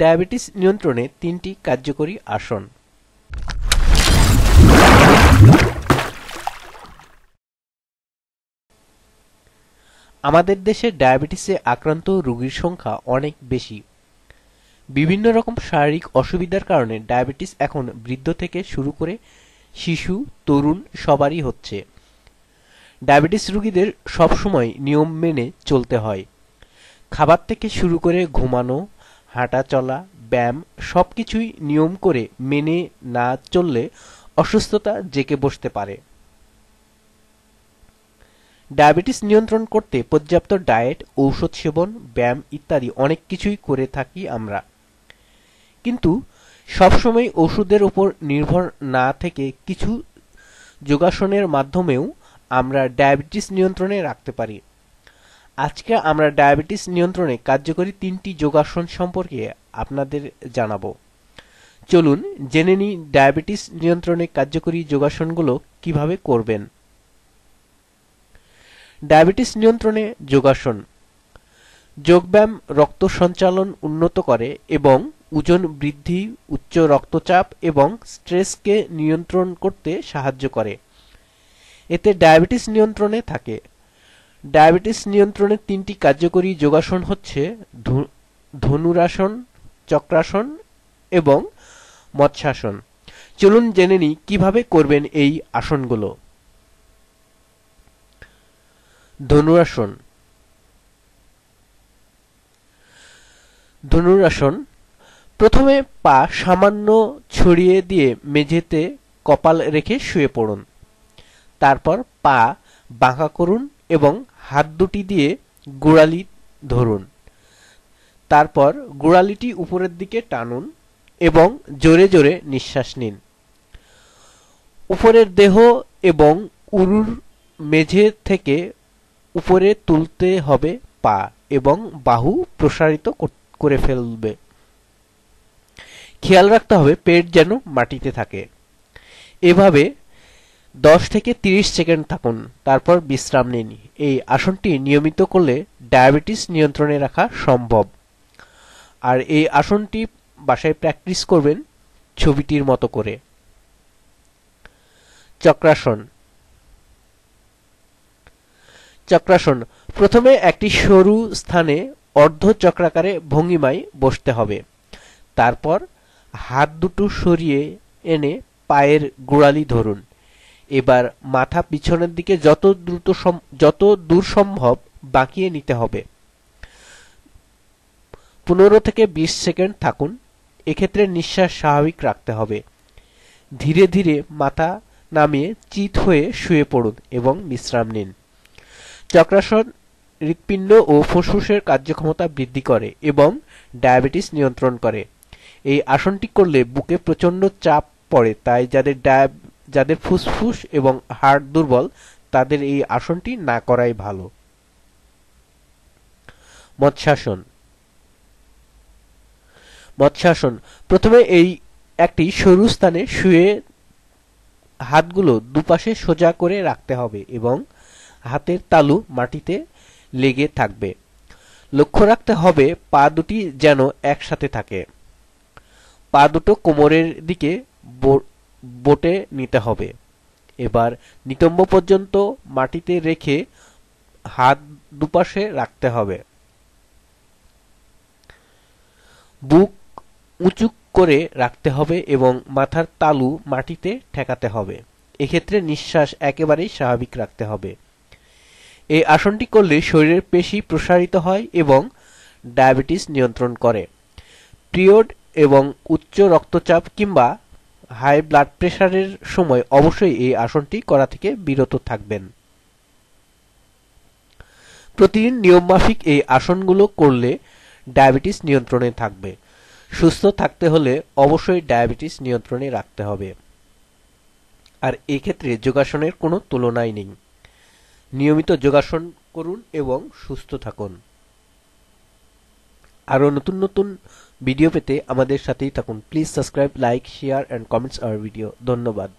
diabetes নিয়ন্ত্রণে তিনটি কার্যকরী আসন আমাদের দেশে ডায়াবেটিসে আক্রান্ত রোগীর সংখ্যা অনেক বেশি বিভিন্ন রকম শারীরিক অসুবিধার কারণে ডায়াবেটিস এখন বৃদ্ধ থেকে শুরু করে শিশু তরুণ সবারই হচ্ছে ডায়াবেটিস রোগীদের সবসময় নিয়ম মেনে চলতে হয় খাবার থেকে শুরু করে ঘুমানো হাঁটা চলা ব্যায়াম সব কিছুই নিয়ম করে মেনে না চললে অসুস্থতা জেকে বসতে পারে ডায়াবেটিস নিয়ন্ত্রণ করতে পর্যাপ্ত ডায়েট ঔষধ সেবন ব্যায়াম ইত্যাদি অনেক কিছুই করে থাকি আমরা কিন্তু সবসময় ওষুধের উপর নির্ভর না থেকে কিছু যোগাসনের মাধ্যমেও আমরা ডায়াবেটিস নিয়ন্ত্রণে রাখতে পারি আজকে আমরা ডায়াবেটিস নিয়ন্ত্রণে কার্যকরী তিনটি যোগাসন সম্পর্কে আপনাদের জানাবো চলুন জেনে নিই ডায়াবেটিস নিয়ন্ত্রণে কার্যকরী যোগাসনগুলো কিভাবে করবেন ডায়াবেটিস নিয়ন্ত্রণে যোগাসন যোগব্যায়াম রক্ত সঞ্চালন উন্নত করে এবং ওজন বৃদ্ধি উচ্চ রক্তচাপ এবং স্ট্রেসকে নিয়ন্ত্রণ করতে সাহায্য করে এতে ডায়াবেটিস নিয়ন্ত্রণে থাকে ডায়াবেটিস নিয়ন্ত্রণের তিনটি কার্যকরী যোগাসন হচ্ছে ধনুরাসন চক্রাসন এবং মৎস্যাসন চলুন জেনে নিই কিভাবে করবেন এই আসনগুলো ধনুরাসন ধনুরাসন প্রথমে পা সামান্য ছড়িয়ে দিয়ে মেঝেতে কপাল রেখে শুয়ে পড়ুন তারপর পা বাঁকা করুন এবং হাত দুটি দিয়ে গোড়ালি ধরুন তারপর গোড়ালিটি উপরের দিকে টানুন এবং জোরে জোরে নিঃশ্বাস নিন উপরের দেহ এবং উরুর মেঝে থেকে উপরে তুলতে হবে পা এবং বাহু প্রসারিত করে ফেলবে খেয়াল রাখতে হবে পেট যেন মাটিতে থাকে এভাবে দশ থেকে তিরিশ সেকেন্ড থাকুন তারপর বিশ্রাম নিন এই আসনটি নিয়মিত করলে ডায়াবেটিস নিয়ন্ত্রণে রাখা সম্ভব আর এই আসনটি বাসায় প্র্যাকটিস করবেন ছবিটির মতো করে চক্রাসন চক্রাসন প্রথমে একটি সরু স্থানে অর্ধ চক্রাকারে ভঙ্গিমায় বসতে হবে তারপর হাত দুটো সরিয়ে এনে পায়ের গোড়ালি ধরুন এবার মাথা পিছনের দিকে যত দ্রুত যত দূর সম্ভব বাঁকিয়ে নিতে হবে পনেরো থেকে বিশ সেকেন্ড থাকুন এক্ষেত্রে নিঃশ্বাস স্বাভাবিক রাখতে হবে ধীরে ধীরে মাথা নামিয়ে চিত হয়ে শুয়ে পড়ুন এবং বিশ্রাম নিন চক্রাসন হৃৎপিণ্ড ও ফুসফুসের কার্যক্ষমতা বৃদ্ধি করে এবং ডায়াবেটিস নিয়ন্ত্রণ করে এই আসনটি করলে বুকে প্রচণ্ড চাপ পড়ে তাই যাদের যাদের ফুসফুস এবং হার্ট দুর্বল তাদের এই আসনটি না করাই ভালো মৎস্যাসন মৎস্যাসন প্রথমে এই একটি সরু স্থানে শুয়ে হাতগুলো দুপাশে সোজা করে রাখতে হবে এবং হাতের তালু মাটিতে লেগে থাকবে লক্ষ্য রাখতে হবে পা দুটি যেন একসাথে থাকে পা দুটো কোমরের দিকে বোটে নিতে হবে এবার নিতম্ব পর্যন্ত মাটিতে রেখে হাত দুপাশে রাখতে হবে বুক উঁচু করে রাখতে হবে এবং মাথার তালু মাটিতে ঠেকাতে হবে এক্ষেত্রে নিঃশ্বাস একেবারেই স্বাভাবিক রাখতে হবে এই আসনটি করলে শরীরের পেশি প্রসারিত হয় এবং ডায়াবেটিস নিয়ন্ত্রণ করে পিরিয়ড এবং উচ্চ রক্তচাপ কিংবা হাই ব্লাড প্রেশারের সময় অবশ্যই এই আসনটি করা থেকে বিরত থাকবেন প্রতিদিন নিয়মমাফিক এই আসনগুলো করলে ডায়াবেটিস নিয়ন্ত্রণে থাকবে সুস্থ থাকতে হলে অবশ্যই ডায়াবেটিস নিয়ন্ত্রণে রাখতে হবে আর এক্ষেত্রে যোগাসনের কোনো তুলনাই নেই নিয়মিত যোগাসন করুন এবং সুস্থ থাকুন আরও নতুন নতুন ভিডিও পেতে আমাদের সাথেই থাকুন please subscribe like share and comments our video ধন্যবাদ